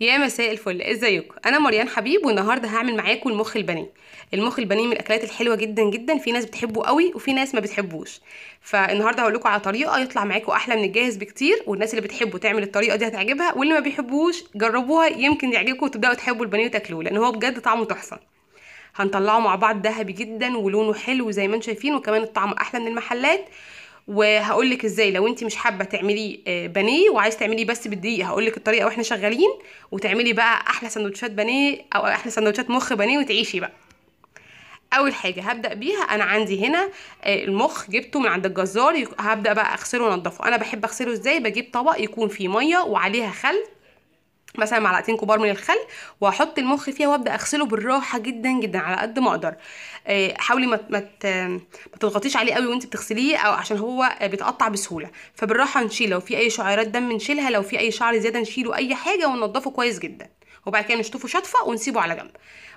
يا مساء الفل ازيكم انا مريان حبيب والنهارده هعمل معاكم المخ البني المخ البني من الاكلات الحلوه جدا جدا في ناس بتحبه قوي وفي ناس ما بتحبوش فالنهارده هقول لكم على طريقه يطلع معاكم احلى من الجاهز بكتير والناس اللي بتحبه تعمل الطريقه دي هتعجبها واللي ما بيحبوش جربوها يمكن يعجبكم وتبداوا تحبوا البني وتاكلوه لان هو بجد طعمه تحفه هنطلعه مع بعض ذهبي جدا ولونه حلو زي ما انتم شايفين وكمان الطعم احلى من المحلات وهقول لك ازاي لو انت مش حابه تعملي آه، بانيه وعايز تعمليه بس بالدقيق هقول لك الطريقه واحنا شغالين وتعملي بقى احلى سندوتشات بانيه او احلى سندوتشات مخ بانيه وتعيشي بقى اول حاجه هبدا بيها انا عندي هنا آه، المخ جبته من عند الجزار هبدا بقى اغسله وانضفه انا بحب اغسله ازاي بجيب طبق يكون فيه ميه وعليها خل مثلا معلقتين كبار من الخل واحط المخ فيها وابدا اغسله بالراحه جدا جدا على قد ما اقدر آه، حاولي ما ما تضغطيش عليه قوي وانت بتغسليه او عشان هو بيتقطع بسهوله فبالراحه نشيل لو في اي شعيرات دم نشيلها لو في اي شعر زياده نشيله اي حاجه وننضفه كويس جدا وبعد كده نشطفه شطفه ونسيبه على جنب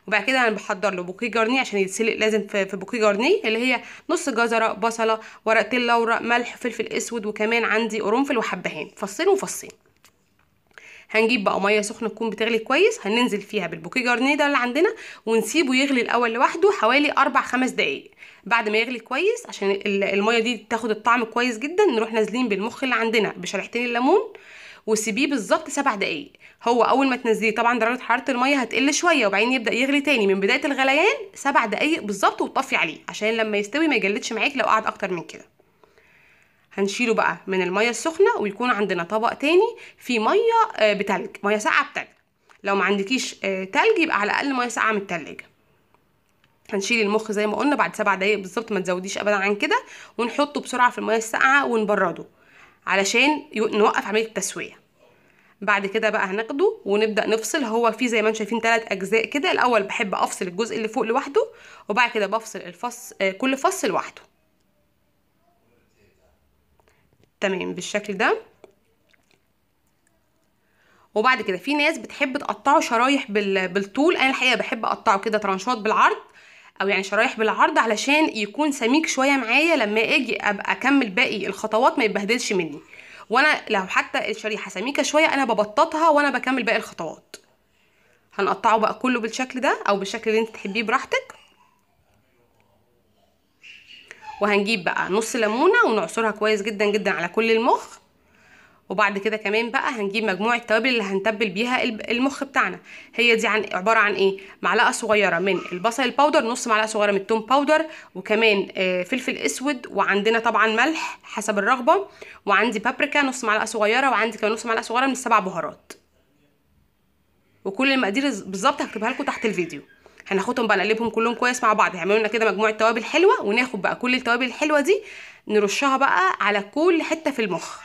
وبعد كده انا بحضر له بوكيه جرنيه عشان يتسلق لازم في بوكيه جرنيه اللي هي نص جزره بصله ورقتين لورا ملح فلفل اسود وكمان عندي قرنفل وحبهان فصين وفصين هنجيب بقى ميه سخنه تكون بتغلي كويس هننزل فيها جارني جرنيه اللي عندنا ونسيبه يغلي الاول لوحده حوالي اربع خمس دقائق بعد ما يغلي كويس عشان الميه دي تاخد الطعم كويس جدا نروح نازلين بالمخ اللي عندنا بشريحتين الليمون وسيبيه بالظبط سبع دقايق هو اول ما تنزليه طبعا درجه حراره الميه هتقل شويه وبعدين يبدا يغلي تاني من بدايه الغليان سبع دقايق بالظبط وتطفي عليه عشان لما يستوي ما يجلدش معاك لو قعد اكتر من كده هنشيله بقى من الميه السخنه ويكون عندنا طبق تاني فيه ميه آه، بتلج ميه ساقعه بتلج لو ما عندكيش آه، تلج يبقى على الاقل ميه ساقعه من التلاجه هنشيل المخ زي ما قلنا بعد سبع دقايق بالظبط ما تزوديش ابدا عن كده ونحطه بسرعه في الميه الساقعه ونبرده علشان نوقف عمليه التسويه بعد كده بقى هناخده ونبدا نفصل هو فيه زي ما انتم شايفين ثلاث اجزاء كده الاول بحب افصل الجزء اللي فوق لوحده وبعد كده بفصل الفص آه، كل فص لوحده تمام بالشكل ده وبعد كده في ناس بتحب تقطعه شرايح بالطول انا الحقيقه بحب اقطعه كده ترانشات بالعرض او يعني شرايح بالعرض علشان يكون سميك شويه معايا لما اجي ابقى اكمل باقي الخطوات ما يتبهدلش مني وانا لو حتى الشريحه سميكه شويه انا ببططها وانا بكمل باقي الخطوات هنقطعه بقى كله بالشكل ده او بالشكل اللي انت تحبيه براحتك وهنجيب بقى نص ليمونه ونعصرها كويس جدا جدا على كل المخ وبعد كده كمان بقى هنجيب مجموعه التوابل اللي هنتبل بيها المخ بتاعنا هي دي عن عباره عن ايه معلقه صغيره من البصل الباودر نص معلقه صغيره من التوم باودر وكمان آه، فلفل اسود وعندنا طبعا ملح حسب الرغبه وعندي بابريكا نص معلقه صغيره وعندي كمان نص معلقه صغيره من السبع بهارات وكل المقادير بالظبط هكتبها لكم تحت الفيديو هناخدهم بقى نقلبهم كلهم كويس مع بعض هيعملوا لنا كده مجموعه توابل حلوه وناخد بقى كل التوابل الحلوه دي نرشها بقى على كل حته في المخ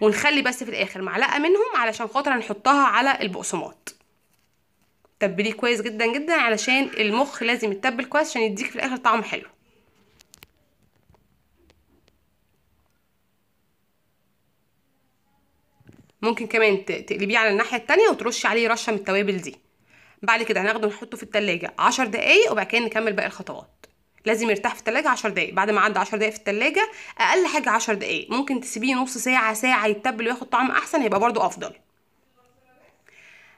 ونخلي بس في الاخر معلقه منهم علشان خاطر هنحطها على البقسماط تبليه كويس جدا جدا علشان المخ لازم يتبل كويس عشان يديك في الاخر طعم حلو ممكن كمان تقلبيه على الناحيه التانية وترشي عليه رشه من التوابل دي بعد كده هناخده نحطه في التلاجة عشر دقايق وبعد كده نكمل باقي الخطوات لازم يرتاح في التلاجة عشر دقايق بعد ما عدى عشر دقايق في التلاجة أقل حاجة عشر دقايق ممكن تسيبيه نص ساعة ساعة يتبل وياخد طعم أحسن هيبقى برضو أفضل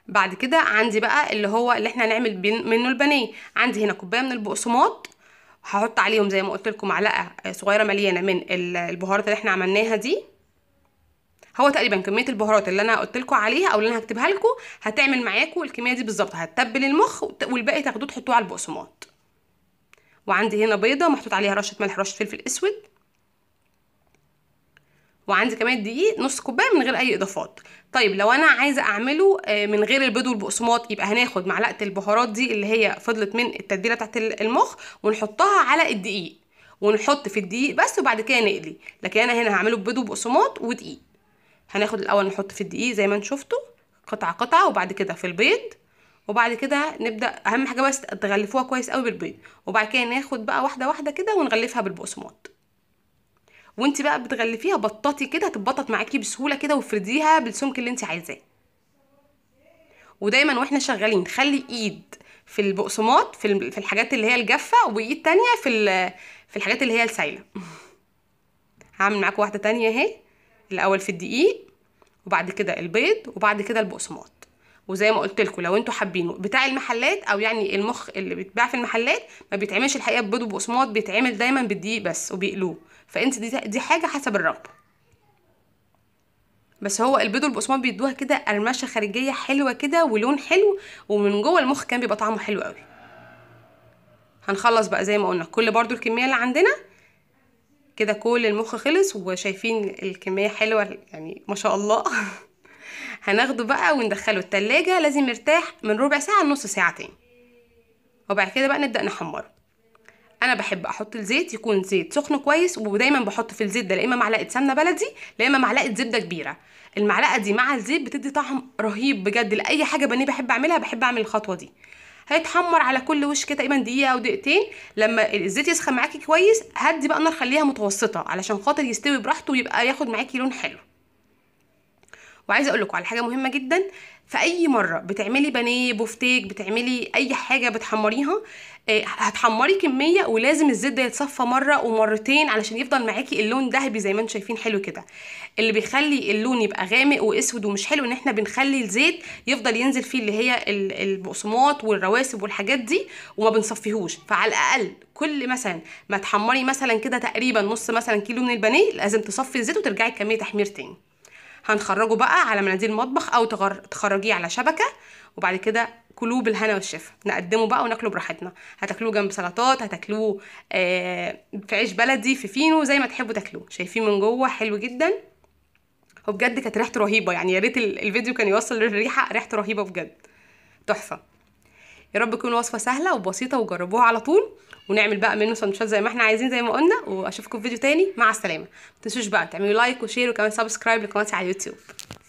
بعد كده عندي بقى اللي هو اللي احنا هنعمل منه البانيه عندي هنا كوبايه من البقسماط هحط عليهم زي ما قلت لكم معلقه صغيره مليانه من البهارات اللي احنا عملناها دي هو تقريبا كميه البهارات اللي انا قلت لكم عليها او اللي انا هكتبها لكم هتعمل معاكم الكميه دي بالظبط هتتبل المخ والباقي تاخدوه تحطوه على البقسماط وعندي هنا بيضه محطوط عليها رشه ملح رشه فلفل اسود وعندي كمان دقيق نص كوبايه من غير اي اضافات طيب لو انا عايزه اعمله آه، من غير البيض والبقسماط يبقى هناخد معلقه البهارات دي اللي هي فضلت من التتبيله بتاعت المخ ونحطها على الدقيق ونحط في الدقيق بس وبعد كده نقلي لكن انا هنا هعمله ببيض وبقسماط ودقيق هناخد الاول نحط في الدقيق زي ما انتم شفتوا قطعه قطعه وبعد كده في البيض وبعد كده نبدا اهم حاجه بس تغلفوها كويس قوي بالبيض وبعد كده ناخد بقى واحده واحده كده ونغلفها بالبقسماط وانت بقى بتغلفيها بططي كده هتتبطط معاكي بسهوله كده وافرديها بالسمك اللي انت عايزاه ودايما واحنا شغالين خلي ايد في البقسماط في في الحاجات اللي هي الجافه وايد تانية في في الحاجات اللي هي السايله هعمل معاكم واحده تانية اهي الاول في الدقيق وبعد كده البيض وبعد كده البقسماط وزي ما قلت لكم لو انتوا حابينه بتاع المحلات او يعني المخ اللي بيتباع في المحلات ما بيتعملش الحقيقه ببيض وبقسماط بيتعمل دايما بالدقيق بس وبيقلوه فانت دي دي حاجه حسب الرغبه بس هو البيض والبقسماط بيدوها كده قرمشه خارجيه حلوه كده ولون حلو ومن جوه المخ كان بيبقى طعمه حلو قوي هنخلص بقى زي ما قلنا كل برضو الكميه اللي عندنا كده كل المخ خلص وشايفين الكميه حلوه يعني ما شاء الله هناخده بقى وندخله التلاجة لازم يرتاح من ربع ساعة لنص ساعة تاني وبعد كده بقى نبدأ نحمره انا بحب احط الزيت يكون زيت سخن كويس ودايما بحط في الزيت ده لا اما معلقه سمنه بلدي لا اما معلقه زبده كبيره المعلقه دي مع الزيت بتدي طعم رهيب بجد لاي حاجه بني بحب اعملها بحب اعمل الخطوه دي هيتحمر على كل وش كده تقريبا دقيقه او دقيقتين لما الزيت يسخن معاكي كويس هدي بقى النار خليها متوسطه علشان خاطر يستوي براحته ويبقى ياخد معاكي لون حلو وعايزه اقول لكم على حاجه مهمه جدا في اي مره بتعملي بانيه بوفتيك بتعملي اي حاجه بتحمريها آه، هتحمري كميه ولازم الزيت ده يتصفى مره ومرتين علشان يفضل معاكي اللون ذهبي زي ما انتم شايفين حلو كده اللي بيخلي اللون يبقى غامق واسود ومش حلو ان احنا بنخلي الزيت يفضل ينزل فيه اللي هي البقسماط والرواسب والحاجات دي وما بنصفيهوش فعلى الاقل كل مثلا ما تحمري مثلا كده تقريبا نص مثلا كيلو من البانيه لازم تصفي الزيت وترجعي كميه تحمير تاني هنخرجه بقى على مناديل المطبخ او تخرجيه على شبكه وبعد كده كلوه بالهنا والشفا نقدمه بقى وناكله براحتنا هتاكلوه جنب سلطات هتاكلوه آه في عيش بلدي في فينو زي ما تحبوا تاكلوه شايفين من جوه حلو جدا وبجد كانت ريحته رهيبه يعني يا ريت الفيديو كان يوصل للريحه ريحته رهيبه بجد تحفه يا رب تكون الوصفه سهله وبسيطه وجربوها على طول ونعمل بقى منه سندوتشات زي ما احنا عايزين زي ما قلنا واشوفكم في فيديو تاني مع السلامه ما تنسوش بقى تعملوا لايك وشير وكمان سبسكرايب لقناتي على اليوتيوب